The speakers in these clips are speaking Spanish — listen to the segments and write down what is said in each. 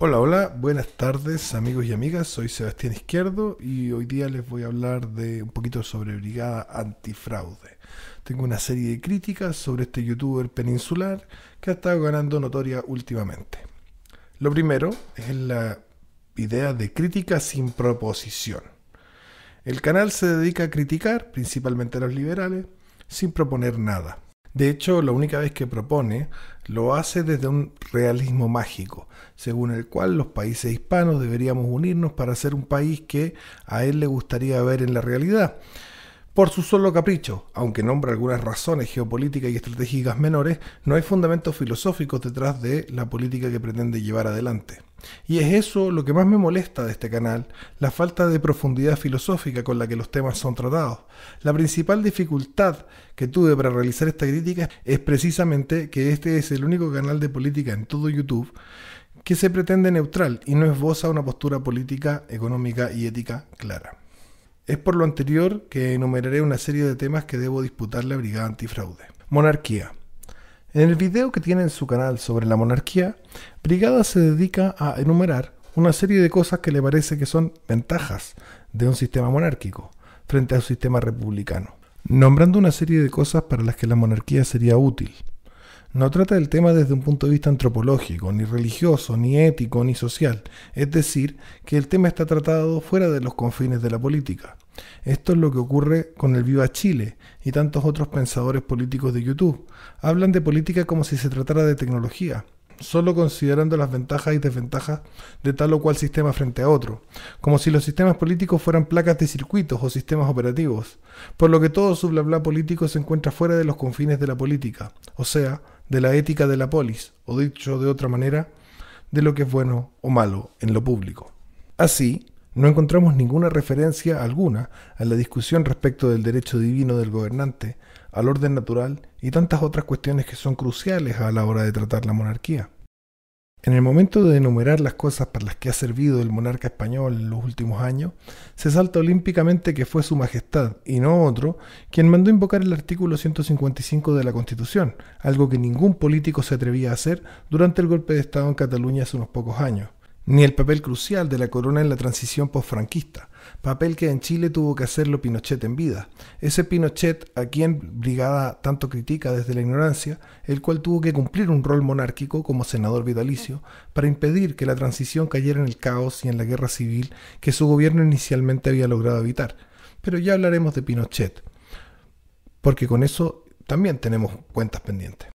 Hola, hola, buenas tardes amigos y amigas, soy Sebastián Izquierdo y hoy día les voy a hablar de un poquito sobre Brigada Antifraude. Tengo una serie de críticas sobre este youtuber peninsular que ha estado ganando notoria últimamente. Lo primero es la idea de crítica sin proposición. El canal se dedica a criticar principalmente a los liberales sin proponer nada. De hecho, la única vez que propone lo hace desde un realismo mágico, según el cual los países hispanos deberíamos unirnos para ser un país que a él le gustaría ver en la realidad. Por su solo capricho, aunque nombra algunas razones geopolíticas y estratégicas menores, no hay fundamentos filosóficos detrás de la política que pretende llevar adelante. Y es eso lo que más me molesta de este canal, la falta de profundidad filosófica con la que los temas son tratados. La principal dificultad que tuve para realizar esta crítica es precisamente que este es el único canal de política en todo YouTube que se pretende neutral y no esboza una postura política, económica y ética clara. Es por lo anterior que enumeraré una serie de temas que debo disputarle a Brigada Antifraude. Monarquía. En el video que tiene en su canal sobre la monarquía, Brigada se dedica a enumerar una serie de cosas que le parece que son ventajas de un sistema monárquico frente a un sistema republicano, nombrando una serie de cosas para las que la monarquía sería útil no trata el tema desde un punto de vista antropológico, ni religioso, ni ético, ni social. Es decir, que el tema está tratado fuera de los confines de la política. Esto es lo que ocurre con el Viva Chile y tantos otros pensadores políticos de YouTube. Hablan de política como si se tratara de tecnología, solo considerando las ventajas y desventajas de tal o cual sistema frente a otro, como si los sistemas políticos fueran placas de circuitos o sistemas operativos, por lo que todo su bla bla político se encuentra fuera de los confines de la política, o sea, de la ética de la polis, o dicho de otra manera, de lo que es bueno o malo en lo público. Así, no encontramos ninguna referencia alguna a la discusión respecto del derecho divino del gobernante, al orden natural y tantas otras cuestiones que son cruciales a la hora de tratar la monarquía. En el momento de enumerar las cosas para las que ha servido el monarca español en los últimos años, se salta olímpicamente que fue su Majestad, y no otro, quien mandó invocar el artículo 155 de la Constitución, algo que ningún político se atrevía a hacer durante el golpe de Estado en Cataluña hace unos pocos años ni el papel crucial de la corona en la transición posfranquista, papel que en Chile tuvo que hacerlo Pinochet en vida, ese Pinochet a quien Brigada tanto critica desde la ignorancia, el cual tuvo que cumplir un rol monárquico como senador vitalicio para impedir que la transición cayera en el caos y en la guerra civil que su gobierno inicialmente había logrado evitar. Pero ya hablaremos de Pinochet, porque con eso también tenemos cuentas pendientes.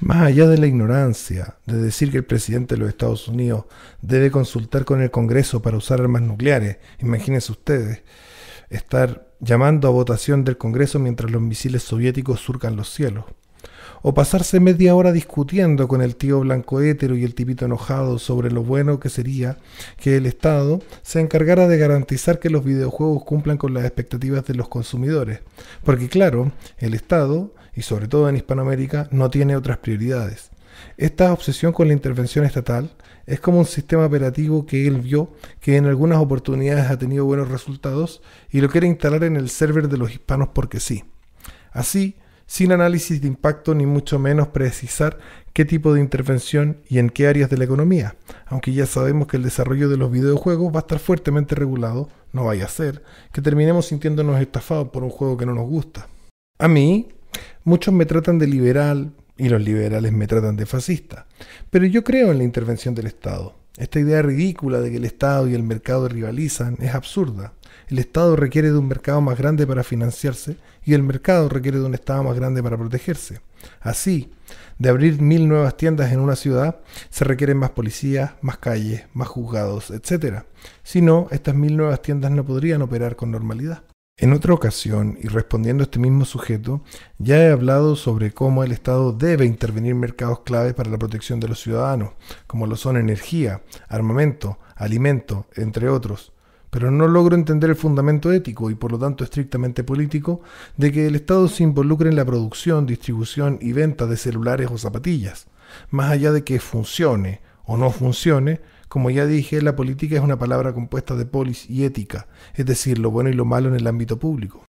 Más allá de la ignorancia de decir que el presidente de los Estados Unidos debe consultar con el Congreso para usar armas nucleares, imagínense ustedes, estar llamando a votación del Congreso mientras los misiles soviéticos surcan los cielos o pasarse media hora discutiendo con el tío blanco hétero y el tipito enojado sobre lo bueno que sería que el Estado se encargara de garantizar que los videojuegos cumplan con las expectativas de los consumidores. Porque claro, el Estado, y sobre todo en Hispanoamérica, no tiene otras prioridades. Esta obsesión con la intervención estatal es como un sistema operativo que él vio que en algunas oportunidades ha tenido buenos resultados y lo quiere instalar en el server de los hispanos porque sí. Así, sin análisis de impacto ni mucho menos precisar qué tipo de intervención y en qué áreas de la economía, aunque ya sabemos que el desarrollo de los videojuegos va a estar fuertemente regulado, no vaya a ser, que terminemos sintiéndonos estafados por un juego que no nos gusta. A mí, muchos me tratan de liberal y los liberales me tratan de fascista, pero yo creo en la intervención del Estado. Esta idea ridícula de que el Estado y el mercado rivalizan es absurda el Estado requiere de un mercado más grande para financiarse y el mercado requiere de un Estado más grande para protegerse. Así, de abrir mil nuevas tiendas en una ciudad, se requieren más policías, más calles, más juzgados, etc. Si no, estas mil nuevas tiendas no podrían operar con normalidad. En otra ocasión, y respondiendo a este mismo sujeto, ya he hablado sobre cómo el Estado debe intervenir en mercados claves para la protección de los ciudadanos, como lo son energía, armamento, alimento, entre otros pero no logro entender el fundamento ético y por lo tanto estrictamente político de que el Estado se involucre en la producción, distribución y venta de celulares o zapatillas, más allá de que funcione o no funcione, como ya dije, la política es una palabra compuesta de polis y ética, es decir, lo bueno y lo malo en el ámbito público.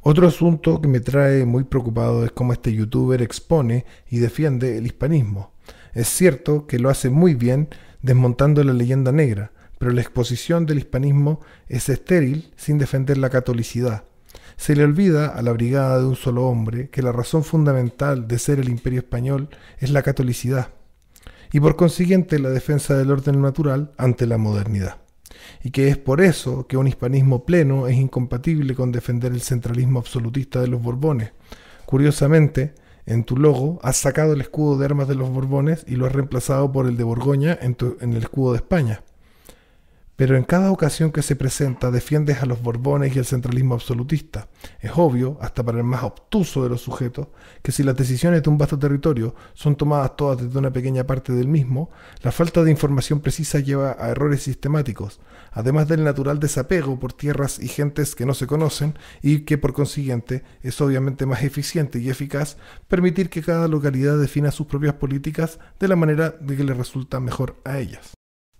Otro asunto que me trae muy preocupado es cómo este youtuber expone y defiende el hispanismo. Es cierto que lo hace muy bien desmontando la leyenda negra, pero la exposición del hispanismo es estéril sin defender la catolicidad. Se le olvida a la brigada de un solo hombre que la razón fundamental de ser el imperio español es la catolicidad y por consiguiente la defensa del orden natural ante la modernidad. Y que es por eso que un hispanismo pleno es incompatible con defender el centralismo absolutista de los Borbones. Curiosamente, en tu logo has sacado el escudo de armas de los Borbones y lo has reemplazado por el de Borgoña en, el escudo de España. Pero en cada ocasión que se presenta defiendes a los Borbones y al centralismo absolutista. Es obvio, hasta para el más obtuso de los sujetos, que si las decisiones de un vasto territorio son tomadas todas desde una pequeña parte del mismo, la falta de información precisa lleva a errores sistemáticos, además del natural desapego por tierras y gentes que no se conocen y que por consiguiente es obviamente más eficiente y eficaz permitir que cada localidad defina sus propias políticas de la manera de que le resulta mejor a ellas.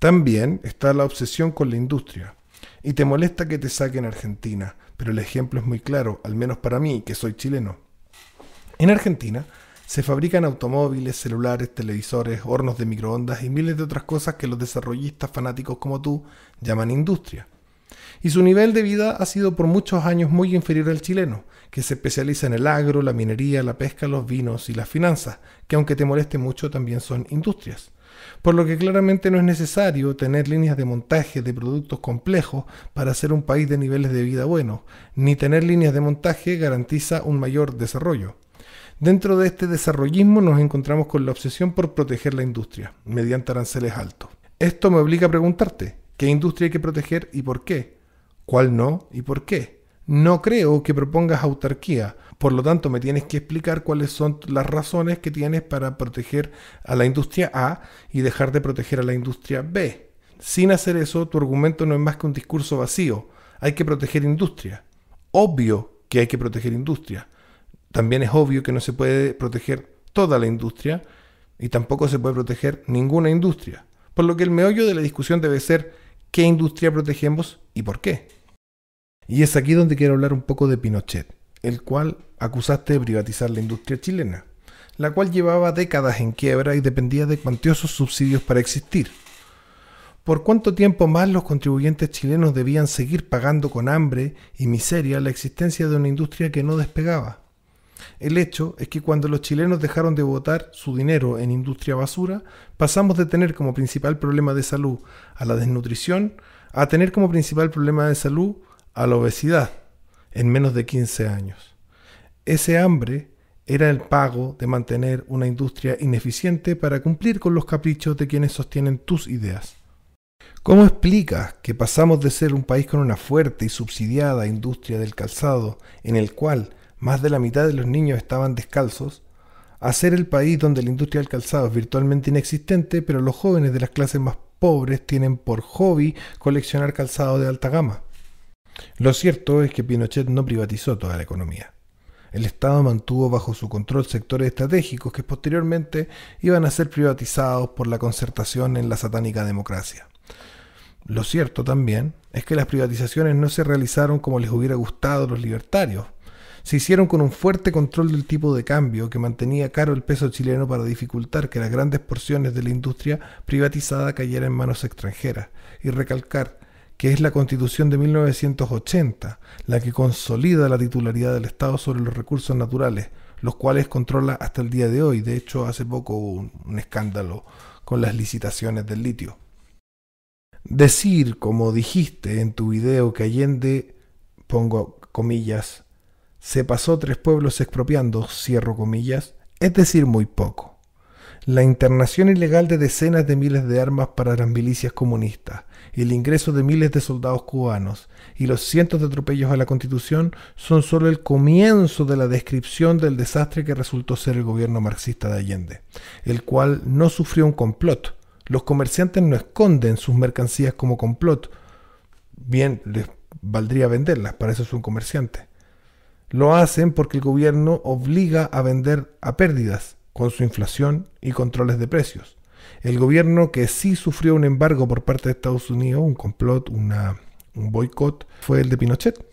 También está la obsesión con la industria. Y te molesta que te saquen Argentina, pero el ejemplo es muy claro, al menos para mí, que soy chileno. En Argentina se fabrican automóviles, celulares, televisores, hornos de microondas y miles de otras cosas que los desarrollistas fanáticos como tú llaman industria. Y su nivel de vida ha sido por muchos años muy inferior al chileno, que se especializa en el agro, la minería, la pesca, los vinos y las finanzas, que aunque te moleste mucho también son industrias por lo que claramente no es necesario tener líneas de montaje de productos complejos para ser un país de niveles de vida buenos, ni tener líneas de montaje garantiza un mayor desarrollo. Dentro de este desarrollismo nos encontramos con la obsesión por proteger la industria, mediante aranceles altos. Esto me obliga a preguntarte, ¿qué industria hay que proteger y por qué? ¿Cuál no y por qué? No creo que propongas autarquía, por lo tanto, me tienes que explicar cuáles son las razones que tienes para proteger a la industria A y dejar de proteger a la industria B. Sin hacer eso, tu argumento no es más que un discurso vacío. Hay que proteger industria. Obvio que hay que proteger industria. También es obvio que no se puede proteger toda la industria y tampoco se puede proteger ninguna industria. Por lo que el meollo de la discusión debe ser qué industria protegemos y por qué. Y es aquí donde quiero hablar un poco de Pinochet el cual acusaste de privatizar la industria chilena, la cual llevaba décadas en quiebra y dependía de cuantiosos subsidios para existir. ¿Por cuánto tiempo más los contribuyentes chilenos debían seguir pagando con hambre y miseria la existencia de una industria que no despegaba? El hecho es que cuando los chilenos dejaron de votar su dinero en industria basura, pasamos de tener como principal problema de salud a la desnutrición, a tener como principal problema de salud a la obesidad, en menos de 15 años. Ese hambre era el pago de mantener una industria ineficiente para cumplir con los caprichos de quienes sostienen tus ideas. ¿Cómo explicas que pasamos de ser un país con una fuerte y subsidiada industria del calzado, en el cual más de la mitad de los niños estaban descalzos, a ser el país donde la industria del calzado es virtualmente inexistente, pero los jóvenes de las clases más pobres tienen por hobby coleccionar calzado de alta gama? Lo cierto es que Pinochet no privatizó toda la economía. El Estado mantuvo bajo su control sectores estratégicos que posteriormente iban a ser privatizados por la concertación en la satánica democracia. Lo cierto también es que las privatizaciones no se realizaron como les hubiera gustado a los libertarios. Se hicieron con un fuerte control del tipo de cambio que mantenía caro el peso chileno para dificultar que las grandes porciones de la industria privatizada cayeran en manos extranjeras y recalcar que es la Constitución de 1980, la que consolida la titularidad del Estado sobre los recursos naturales, los cuales controla hasta el día de hoy. De hecho, hace poco hubo un, escándalo con las licitaciones del litio. Decir, como dijiste en tu video, que Allende, pongo comillas, se pasó tres pueblos expropiando, cierro comillas, es decir, muy poco. La internación ilegal de decenas de miles de armas para las milicias comunistas, el ingreso de miles de soldados cubanos y los cientos de atropellos a la Constitución son solo el comienzo de la descripción del desastre que resultó ser el gobierno marxista de Allende, el cual no sufrió un complot. Los comerciantes no esconden sus mercancías como complot. Bien, les valdría venderlas, para eso es un comerciante. Lo hacen porque el gobierno obliga a vender a pérdidas, con su inflación y controles de precios. El gobierno que sí sufrió un embargo por parte de Estados Unidos, un complot, un boicot, fue el de Pinochet.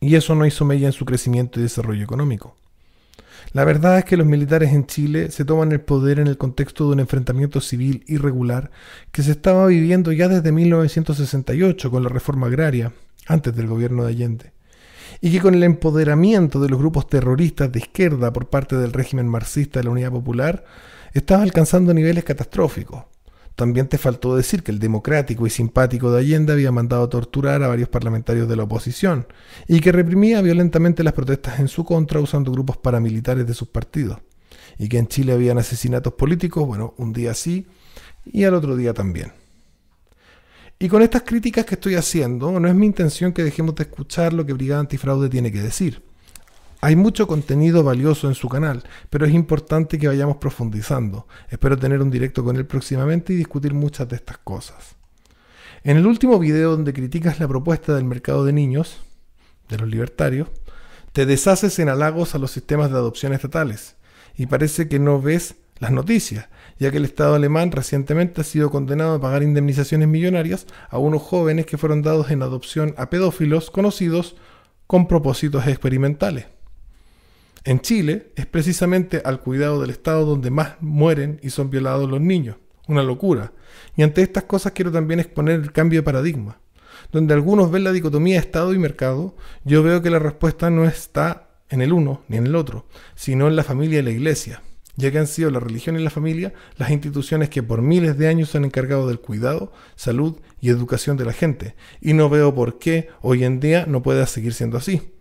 Y eso no hizo mella en su crecimiento y desarrollo económico. La verdad es que los militares en Chile se toman el poder en el contexto de un enfrentamiento civil irregular que se estaba viviendo ya desde 1968 con la reforma agraria, antes del gobierno de Allende, y que con el empoderamiento de los grupos terroristas de izquierda por parte del régimen marxista de la Unidad Popular estaba alcanzando niveles catastróficos. También te faltó decir que el democrático y simpático de Allende había mandado a torturar a varios parlamentarios de la oposición y que reprimía violentamente las protestas en su contra usando grupos paramilitares de sus partidos. Y que en Chile habían asesinatos políticos, bueno, un día sí y al otro día también. Y con estas críticas que estoy haciendo, no es mi intención que dejemos de escuchar lo que Brigada Antifraude tiene que decir. Hay mucho contenido valioso en su canal, pero es importante que vayamos profundizando. Espero tener un directo con él próximamente y discutir muchas de estas cosas. En el último video donde criticas la propuesta del mercado de niños, de los libertarios, te deshaces en halagos a los sistemas de adopción estatales y parece que no ves las noticias, ya que el Estado alemán recientemente ha sido condenado a pagar indemnizaciones millonarias a unos jóvenes que fueron dados en adopción a pedófilos conocidos con propósitos experimentales. En Chile es precisamente al cuidado del Estado donde más mueren y son violados los niños. Una locura. Y ante estas cosas quiero también exponer el cambio de paradigma. Donde algunos ven la dicotomía Estado y mercado, yo veo que la respuesta no está en el uno ni en el otro, sino en la familia y la iglesia, ya que han sido la religión y la familia las instituciones que por miles de años se han encargado del cuidado, salud y educación de la gente, y no veo por qué hoy en día no pueda seguir siendo así.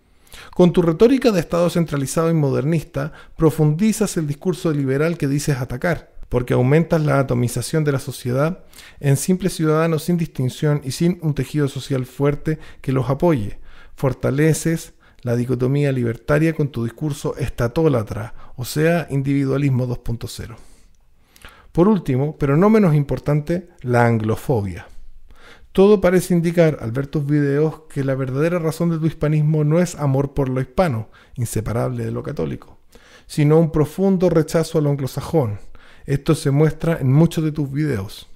Con tu retórica de Estado centralizado y modernista, profundizas el discurso liberal que dices atacar, porque aumentas la atomización de la sociedad en simples ciudadanos sin distinción y sin un tejido social fuerte que los apoye. Fortaleces la dicotomía libertaria con tu discurso estatólatra, o sea, individualismo 2.0. Por último, pero no menos importante, la anglofobia. Todo parece indicar, al ver tus videos, que la verdadera razón de tu hispanismo no es amor por lo hispano, inseparable de lo católico, sino un profundo rechazo al anglosajón. Esto se muestra en muchos de tus videos.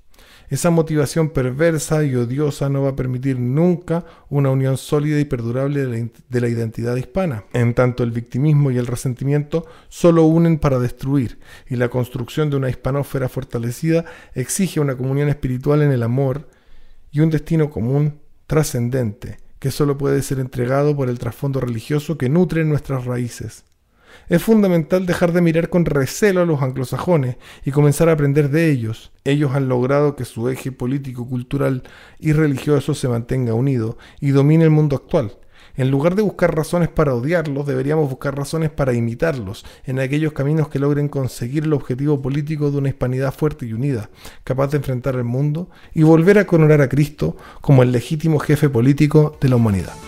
Esa motivación perversa y odiosa no va a permitir nunca una unión sólida y perdurable de la, identidad hispana. En tanto, el victimismo y el resentimiento solo unen para destruir, y la construcción de una hispanósfera fortalecida exige una comunión espiritual en el amor, y un destino común trascendente que solo puede ser entregado por el trasfondo religioso que nutre nuestras raíces. Es fundamental dejar de mirar con recelo a los anglosajones y comenzar a aprender de ellos. Ellos han logrado que su eje político, cultural y religioso se mantenga unido y domine el mundo actual. En lugar de buscar razones para odiarlos, deberíamos buscar razones para imitarlos en aquellos caminos que logren conseguir el objetivo político de una hispanidad fuerte y unida, capaz de enfrentar el mundo y volver a coronar a Cristo como el legítimo jefe político de la humanidad.